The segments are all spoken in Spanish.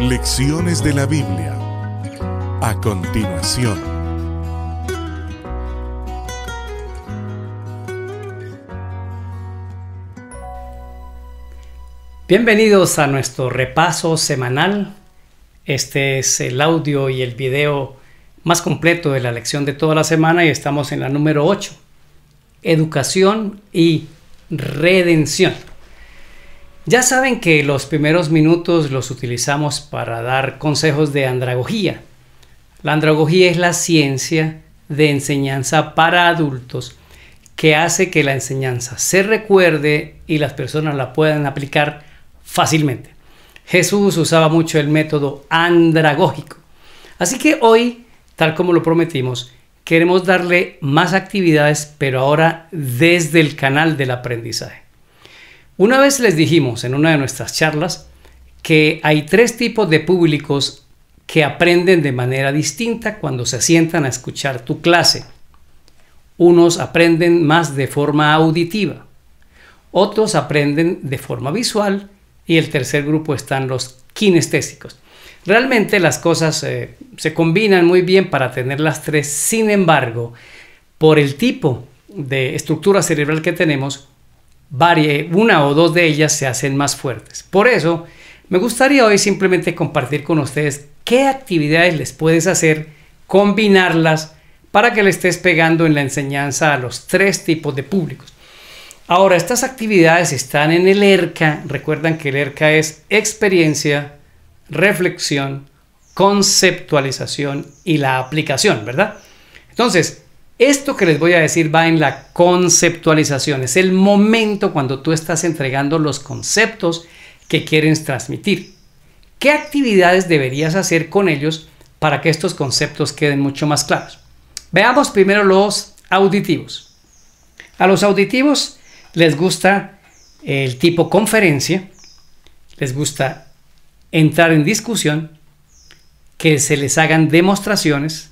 Lecciones de la Biblia. A continuación. Bienvenidos a nuestro repaso semanal. Este es el audio y el video más completo de la lección de toda la semana y estamos en la número 8. Educación y redención. Ya saben que los primeros minutos los utilizamos para dar consejos de andragogía. La andragogía es la ciencia de enseñanza para adultos que hace que la enseñanza se recuerde y las personas la puedan aplicar fácilmente. Jesús usaba mucho el método andragógico. Así que hoy, tal como lo prometimos, queremos darle más actividades, pero ahora desde el canal del aprendizaje. Una vez les dijimos en una de nuestras charlas que hay tres tipos de públicos que aprenden de manera distinta cuando se sientan a escuchar tu clase. Unos aprenden más de forma auditiva, otros aprenden de forma visual y el tercer grupo están los kinestésicos. Realmente las cosas eh, se combinan muy bien para tener las tres, sin embargo, por el tipo de estructura cerebral que tenemos, varie, una o dos de ellas se hacen más fuertes. Por eso, me gustaría hoy simplemente compartir con ustedes qué actividades les puedes hacer, combinarlas para que le estés pegando en la enseñanza a los tres tipos de públicos. Ahora, estas actividades están en el ERCA. Recuerdan que el ERCA es experiencia, reflexión, conceptualización y la aplicación, ¿verdad? Entonces, esto que les voy a decir va en la conceptualización. Es el momento cuando tú estás entregando los conceptos que quieres transmitir. ¿Qué actividades deberías hacer con ellos para que estos conceptos queden mucho más claros? Veamos primero los auditivos. A los auditivos les gusta el tipo conferencia, les gusta entrar en discusión, que se les hagan demostraciones,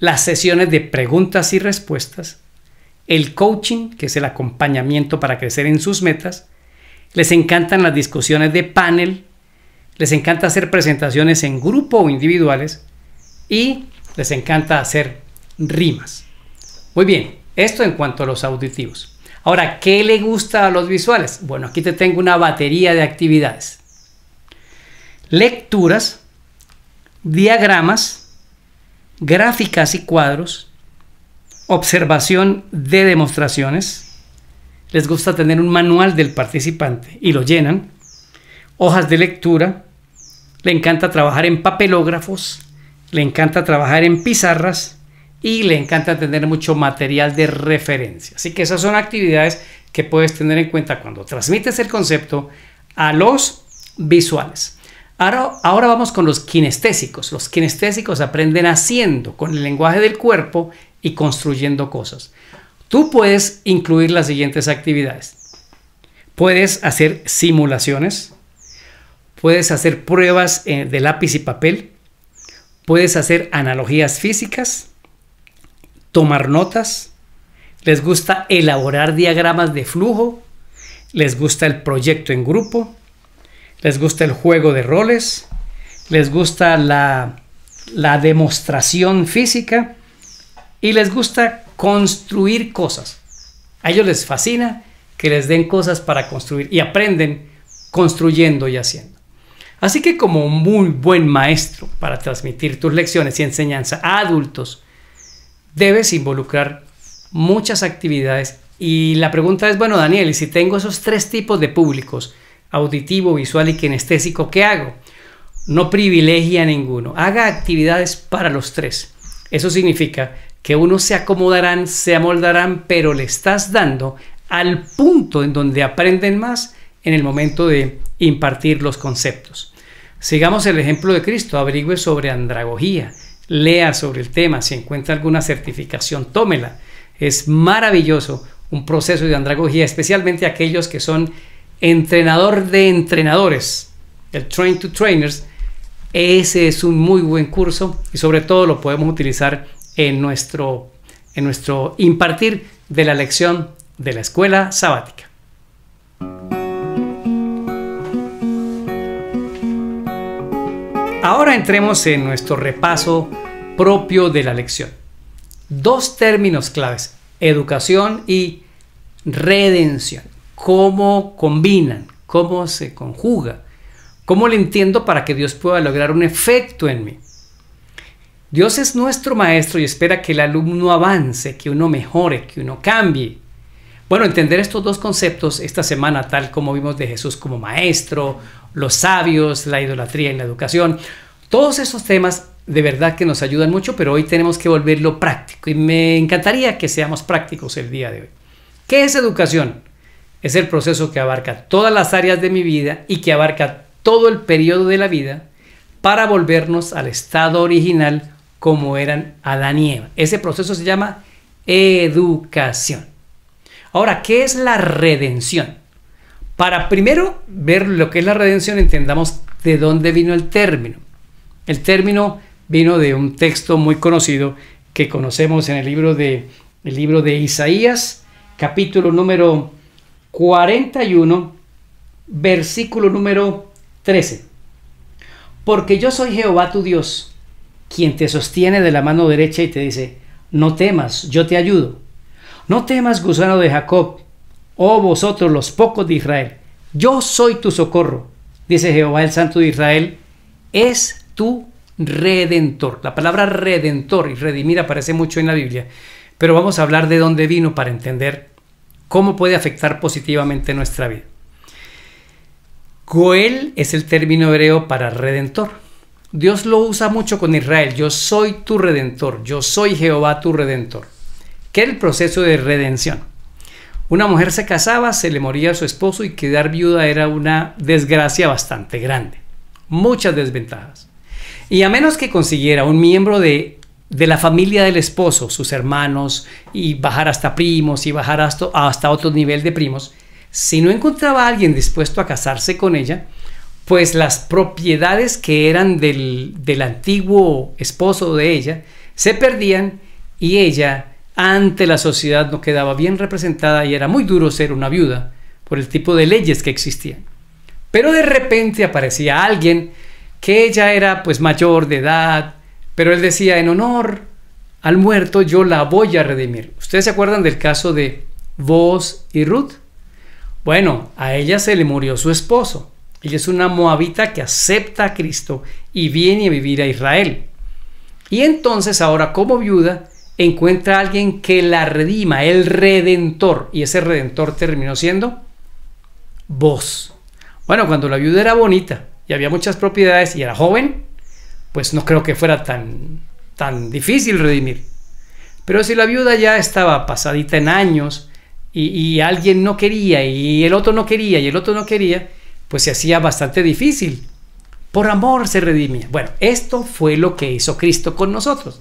las sesiones de preguntas y respuestas, el coaching, que es el acompañamiento para crecer en sus metas, les encantan las discusiones de panel, les encanta hacer presentaciones en grupo o individuales y les encanta hacer rimas. Muy bien, esto en cuanto a los auditivos. Ahora, ¿qué le gusta a los visuales? Bueno, aquí te tengo una batería de actividades. Lecturas, diagramas, gráficas y cuadros, observación de demostraciones, les gusta tener un manual del participante y lo llenan, hojas de lectura, le encanta trabajar en papelógrafos, le encanta trabajar en pizarras y le encanta tener mucho material de referencia. Así que esas son actividades que puedes tener en cuenta cuando transmites el concepto a los visuales. Ahora, vamos con los kinestésicos. Los kinestésicos aprenden haciendo con el lenguaje del cuerpo y construyendo cosas. Tú puedes incluir las siguientes actividades. Puedes hacer simulaciones, puedes hacer pruebas eh, de lápiz y papel, puedes hacer analogías físicas, tomar notas, les gusta elaborar diagramas de flujo, les gusta el proyecto en grupo, les gusta el juego de roles, les gusta la, demostración física y les gusta construir cosas. A ellos les fascina que les den cosas para construir y aprenden construyendo y haciendo. Así que como muy buen maestro para transmitir tus lecciones y enseñanza a adultos, debes involucrar muchas actividades. Y la pregunta es, bueno Daniel, ¿y si tengo esos tres tipos de públicos, auditivo, visual y kinestésico que hago. No privilegia ninguno. Haga actividades para los tres. Eso significa que uno se acomodarán, se amoldarán, pero le estás dando al punto en donde aprenden más en el momento de impartir los conceptos. Sigamos el ejemplo de Cristo, averigüe sobre andragogía, lea sobre el tema, si encuentra alguna certificación, tómela. Es maravilloso un proceso de andragogía, especialmente aquellos que son entrenador de entrenadores, el Train to Trainers, ese es un muy buen curso y sobre todo lo podemos utilizar en nuestro, en nuestro impartir de la lección de la escuela sabática. Ahora entremos en nuestro repaso propio de la lección. Dos términos claves, educación y redención cómo combinan, cómo se conjuga, cómo le entiendo para que Dios pueda lograr un efecto en mí. Dios es nuestro maestro y espera que el alumno avance, que uno mejore, que uno cambie. Bueno, entender estos dos conceptos esta semana, tal como vimos de Jesús como maestro, los sabios, la idolatría en la educación, todos esos temas de verdad que nos ayudan mucho, pero hoy tenemos que volverlo práctico y me encantaría que seamos prácticos el día de hoy. ¿Qué es educación? es el proceso que abarca todas las áreas de mi vida y que abarca todo el periodo de la vida para volvernos al estado original como eran Adán y Eva. Ese proceso se llama educación. Ahora, ¿qué es la redención? Para primero ver lo que es la redención, entendamos de dónde vino el término. El término vino de un texto muy conocido que conocemos en el libro de, el libro de Isaías, capítulo número 41, versículo número 13. Porque yo soy Jehová tu Dios, quien te sostiene de la mano derecha y te dice, no temas, yo te ayudo. No temas, gusano de Jacob, oh vosotros los pocos de Israel, yo soy tu socorro, dice Jehová el Santo de Israel, es tu redentor. La palabra redentor y redimir aparece mucho en la Biblia, pero vamos a hablar de dónde vino para entender cómo puede afectar positivamente nuestra vida. Goel es el término hebreo para redentor. Dios lo usa mucho con Israel. Yo soy tu redentor. Yo soy Jehová tu redentor. ¿Qué es el proceso de redención? Una mujer se casaba, se le moría a su esposo y quedar viuda era una desgracia bastante grande. Muchas desventajas. Y a menos que consiguiera un miembro de de la familia del esposo, sus hermanos, y bajar hasta primos y bajar hasta, hasta otro nivel de primos, si no encontraba a alguien dispuesto a casarse con ella, pues las propiedades que eran del, del antiguo esposo de ella se perdían y ella ante la sociedad no quedaba bien representada y era muy duro ser una viuda por el tipo de leyes que existían. Pero de repente aparecía alguien que ella era pues mayor de edad, pero él decía, en honor al muerto yo la voy a redimir. ¿Ustedes se acuerdan del caso de vos y Ruth? Bueno, a ella se le murió su esposo. Ella es una moabita que acepta a Cristo y viene a vivir a Israel. Y entonces ahora como viuda encuentra a alguien que la redima, el redentor. Y ese redentor terminó siendo vos. Bueno, cuando la viuda era bonita y había muchas propiedades y era joven, pues no creo que fuera tan, tan difícil redimir. Pero si la viuda ya estaba pasadita en años y, y alguien no quería y el otro no quería y el otro no quería, pues se hacía bastante difícil. Por amor se redimía. Bueno, esto fue lo que hizo Cristo con nosotros.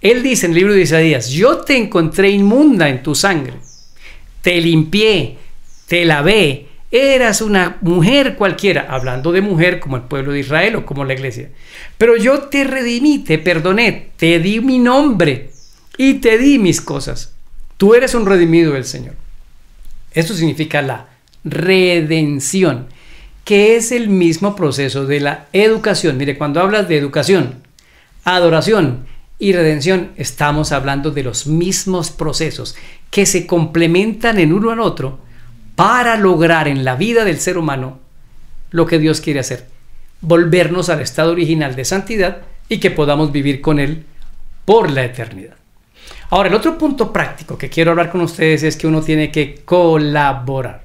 Él dice en el libro de Isaías, yo te encontré inmunda en tu sangre, te limpié, te lavé, eras una mujer cualquiera, hablando de mujer como el pueblo de Israel o como la iglesia. Pero yo te redimí, te perdoné, te di mi nombre y te di mis cosas. Tú eres un redimido del Señor. Esto significa la redención, que es el mismo proceso de la educación. Mire, cuando hablas de educación, adoración y redención, estamos hablando de los mismos procesos que se complementan en uno al otro para lograr en la vida del ser humano lo que Dios quiere hacer, volvernos al estado original de santidad y que podamos vivir con Él por la eternidad. Ahora, el otro punto práctico que quiero hablar con ustedes es que uno tiene que colaborar.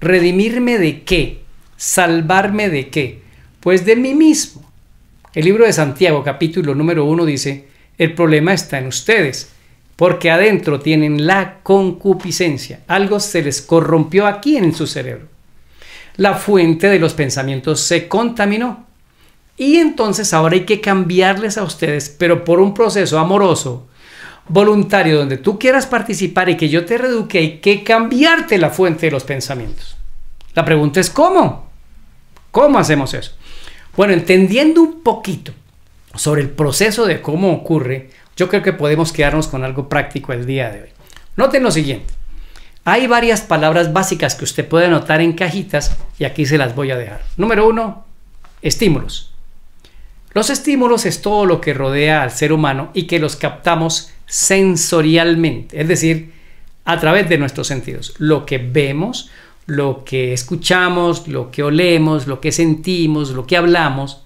¿Redimirme de qué? ¿Salvarme de qué? Pues de mí mismo. El libro de Santiago, capítulo número uno dice, el problema está en ustedes porque adentro tienen la concupiscencia. Algo se les corrompió aquí en su cerebro. La fuente de los pensamientos se contaminó. Y entonces ahora hay que cambiarles a ustedes, pero por un proceso amoroso, voluntario, donde tú quieras participar y que yo te reduque, hay que cambiarte la fuente de los pensamientos. La pregunta es ¿cómo? ¿Cómo hacemos eso? Bueno, entendiendo un poquito sobre el proceso de cómo ocurre, yo creo que podemos quedarnos con algo práctico el día de hoy. Noten lo siguiente. Hay varias palabras básicas que usted puede anotar en cajitas y aquí se las voy a dejar. Número uno, estímulos. Los estímulos es todo lo que rodea al ser humano y que los captamos sensorialmente, es decir, a través de nuestros sentidos. Lo que vemos, lo que escuchamos, lo que olemos, lo que sentimos, lo que hablamos.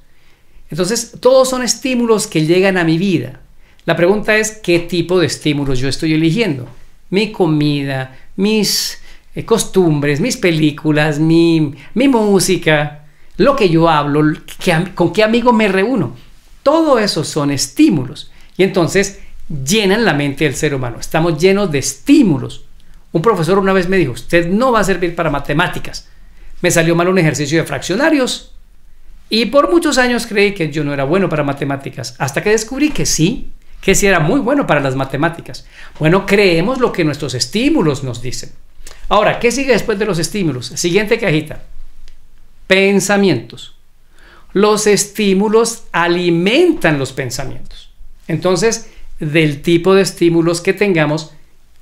Entonces, todos son estímulos que llegan a mi vida. La pregunta es qué tipo de estímulos yo estoy eligiendo. Mi comida, mis eh, costumbres, mis películas, mi, mi música, lo que yo hablo, con qué amigo me reúno. Todo eso son estímulos. Y entonces llenan la mente del ser humano. Estamos llenos de estímulos. Un profesor una vez me dijo, usted no va a servir para matemáticas. Me salió mal un ejercicio de fraccionarios y por muchos años creí que yo no era bueno para matemáticas, hasta que descubrí que sí, que si era muy bueno para las matemáticas. Bueno, creemos lo que nuestros estímulos nos dicen. Ahora, ¿qué sigue después de los estímulos? Siguiente cajita. Pensamientos. Los estímulos alimentan los pensamientos. Entonces, del tipo de estímulos que tengamos,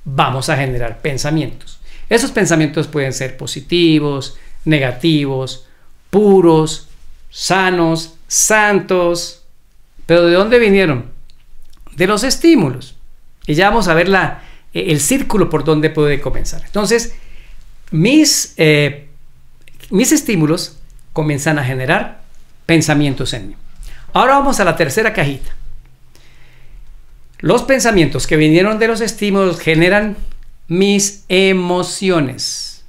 vamos a generar pensamientos. Esos pensamientos pueden ser positivos, negativos, puros, sanos, santos. Pero ¿de dónde vinieron? de los estímulos. Y ya vamos a ver eh, el círculo por donde puede comenzar. Entonces, mis, eh, mis estímulos comienzan a generar pensamientos en mí. Ahora vamos a la tercera cajita. Los pensamientos que vinieron de los estímulos generan mis emociones.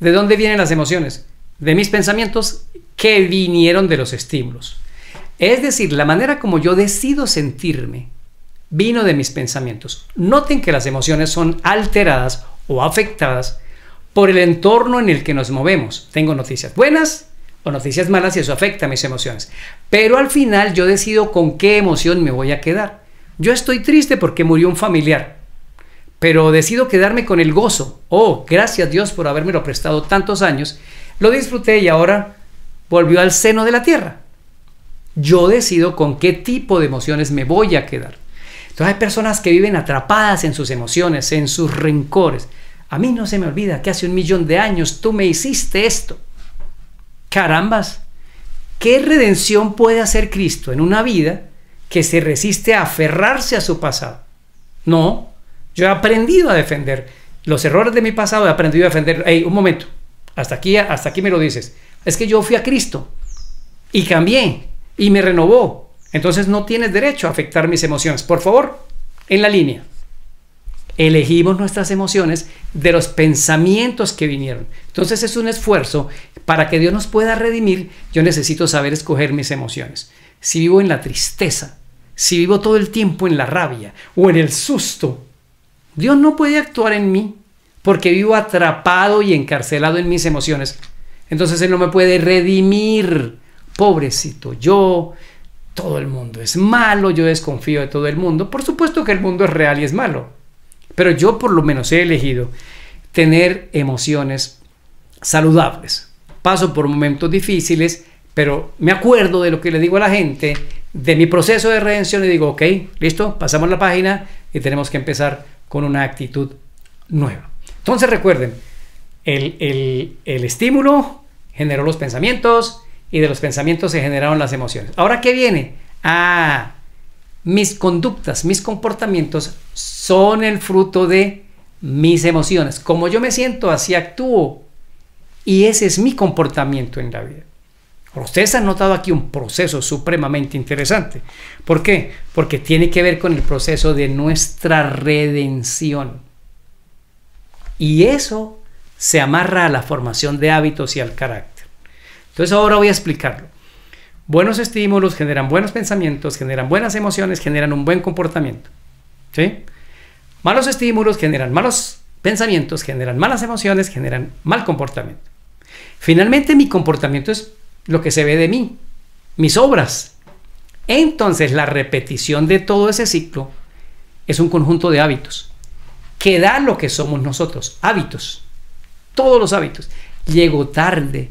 ¿De dónde vienen las emociones? De mis pensamientos que vinieron de los estímulos. Es decir, la manera como yo decido sentirme vino de mis pensamientos. Noten que las emociones son alteradas o afectadas por el entorno en el que nos movemos. Tengo noticias buenas o noticias malas y eso afecta a mis emociones. Pero al final yo decido con qué emoción me voy a quedar. Yo estoy triste porque murió un familiar, pero decido quedarme con el gozo. Oh, gracias Dios por habérmelo prestado tantos años. Lo disfruté y ahora volvió al seno de la tierra. Yo decido con qué tipo de emociones me voy a quedar. Entonces hay personas que viven atrapadas en sus emociones, en sus rencores. A mí no se me olvida que hace un millón de años tú me hiciste esto. Carambas, ¿qué redención puede hacer Cristo en una vida que se resiste a aferrarse a su pasado? No, yo he aprendido a defender los errores de mi pasado, he aprendido a defender. Hey, un momento, hasta aquí, hasta aquí me lo dices. Es que yo fui a Cristo y cambié y me renovó. Entonces no tienes derecho a afectar mis emociones. Por favor, en la línea. Elegimos nuestras emociones de los pensamientos que vinieron. Entonces es un esfuerzo para que Dios nos pueda redimir. Yo necesito saber escoger mis emociones. Si vivo en la tristeza, si vivo todo el tiempo en la rabia o en el susto, Dios no puede actuar en mí porque vivo atrapado y encarcelado en mis emociones. Entonces Él no me puede redimir pobrecito yo, todo el mundo es malo, yo desconfío de todo el mundo. Por supuesto que el mundo es real y es malo, pero yo por lo menos he elegido tener emociones saludables. Paso por momentos difíciles, pero me acuerdo de lo que le digo a la gente, de mi proceso de redención y digo, ok, listo, pasamos la página y tenemos que empezar con una actitud nueva. Entonces recuerden, el, el estímulo generó los pensamientos, y de los pensamientos se generaron las emociones. Ahora, ¿qué viene? Ah, mis conductas, mis comportamientos son el fruto de mis emociones. Como yo me siento, así actúo. Y ese es mi comportamiento en la vida. Ustedes han notado aquí un proceso supremamente interesante. ¿Por qué? Porque tiene que ver con el proceso de nuestra redención. Y eso se amarra a la formación de hábitos y al carácter. Entonces ahora voy a explicarlo. Buenos estímulos generan buenos pensamientos, generan buenas emociones, generan un buen comportamiento. Malos estímulos generan malos pensamientos, generan malas emociones, generan mal comportamiento. Finalmente mi comportamiento es lo que se ve de mí, mis obras. Entonces la repetición de todo ese ciclo es un conjunto de hábitos que da lo que somos nosotros, hábitos, todos los hábitos. Llego tarde,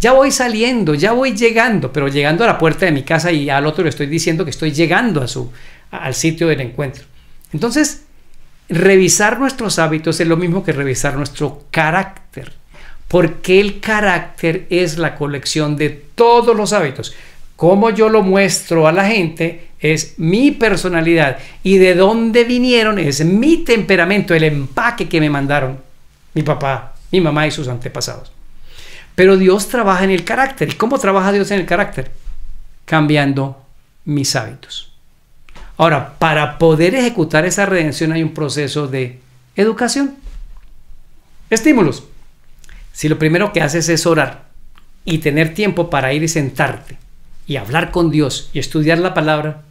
ya voy saliendo, ya voy llegando, pero llegando a la puerta de mi casa y al otro le estoy diciendo que estoy llegando a su, al sitio del encuentro. Entonces, revisar nuestros hábitos es lo mismo que revisar nuestro carácter, porque el carácter es la colección de todos los hábitos. Como yo lo muestro a la gente es mi personalidad y de dónde vinieron es mi temperamento, el empaque que me mandaron mi papá, mi mamá y sus antepasados. Pero Dios trabaja en el carácter. ¿Y cómo trabaja Dios en el carácter? Cambiando mis hábitos. Ahora, para poder ejecutar esa redención hay un proceso de educación. Estímulos. Si lo primero que haces es orar y tener tiempo para ir y sentarte y hablar con Dios y estudiar la palabra,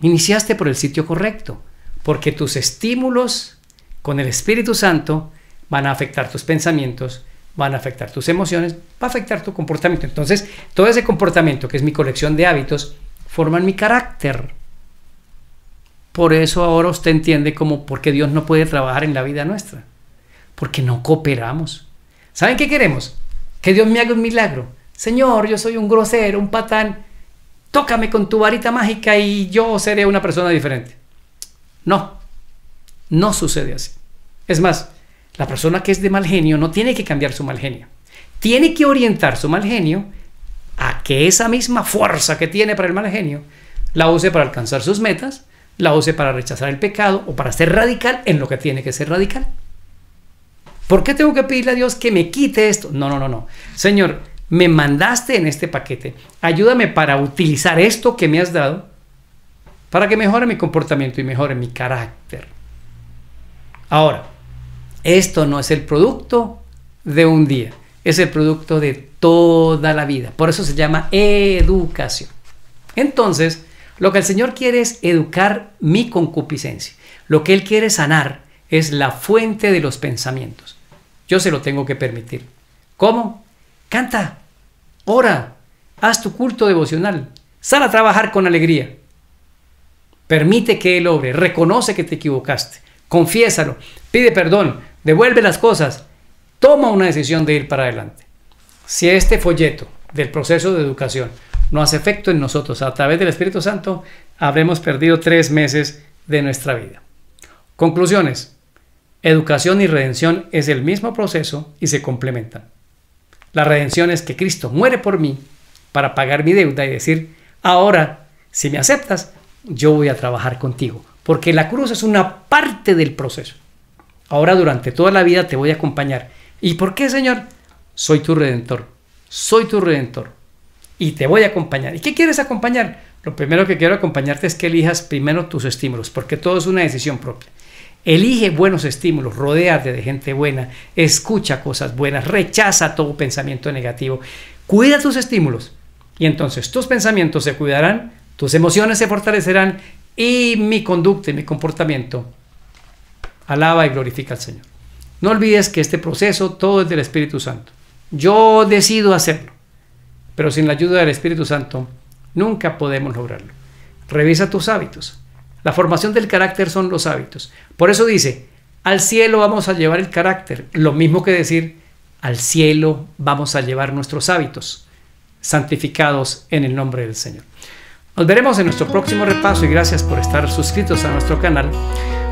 iniciaste por el sitio correcto, porque tus estímulos con el Espíritu Santo van a afectar tus pensamientos van a afectar tus emociones, va a afectar tu comportamiento. Entonces, todo ese comportamiento, que es mi colección de hábitos, forman mi carácter. Por eso ahora usted entiende como por qué Dios no puede trabajar en la vida nuestra. Porque no cooperamos. ¿Saben qué queremos? Que Dios me haga un milagro. Señor, yo soy un grosero, un patán. Tócame con tu varita mágica y yo seré una persona diferente. No, no sucede así. Es más, la persona que es de mal genio no tiene que cambiar su mal genio. Tiene que orientar su mal genio a que esa misma fuerza que tiene para el mal genio la use para alcanzar sus metas, la use para rechazar el pecado o para ser radical en lo que tiene que ser radical. ¿Por qué tengo que pedirle a Dios que me quite esto? No, no, no, no. Señor, me mandaste en este paquete. Ayúdame para utilizar esto que me has dado para que mejore mi comportamiento y mejore mi carácter. Ahora, esto no es el producto de un día, es el producto de toda la vida. Por eso se llama educación. Entonces, lo que el Señor quiere es educar mi concupiscencia. Lo que Él quiere sanar es la fuente de los pensamientos. Yo se lo tengo que permitir. ¿Cómo? Canta, ora, haz tu culto devocional, sal a trabajar con alegría. Permite que Él obre, reconoce que te equivocaste, confiésalo, pide perdón, devuelve las cosas, toma una decisión de ir para adelante. Si este folleto del proceso de educación no hace efecto en nosotros a través del Espíritu Santo, habremos perdido tres meses de nuestra vida. Conclusiones. Educación y redención es el mismo proceso y se complementan. La redención es que Cristo muere por mí para pagar mi deuda y decir, ahora, si me aceptas, yo voy a trabajar contigo, porque la cruz es una parte del proceso. Ahora durante toda la vida te voy a acompañar. ¿Y por qué, Señor? Soy tu redentor. Soy tu redentor. Y te voy a acompañar. ¿Y qué quieres acompañar? Lo primero que quiero acompañarte es que elijas primero tus estímulos, porque todo es una decisión propia. Elige buenos estímulos, rodearte de gente buena, escucha cosas buenas, rechaza todo pensamiento negativo, cuida tus estímulos. Y entonces tus pensamientos se cuidarán, tus emociones se fortalecerán y mi conducta y mi comportamiento Alaba y glorifica al Señor. No olvides que este proceso todo es del Espíritu Santo. Yo decido hacerlo, pero sin la ayuda del Espíritu Santo nunca podemos lograrlo. Revisa tus hábitos. La formación del carácter son los hábitos. Por eso dice, al cielo vamos a llevar el carácter. Lo mismo que decir, al cielo vamos a llevar nuestros hábitos, santificados en el nombre del Señor. Nos veremos en nuestro próximo repaso y gracias por estar suscritos a nuestro canal.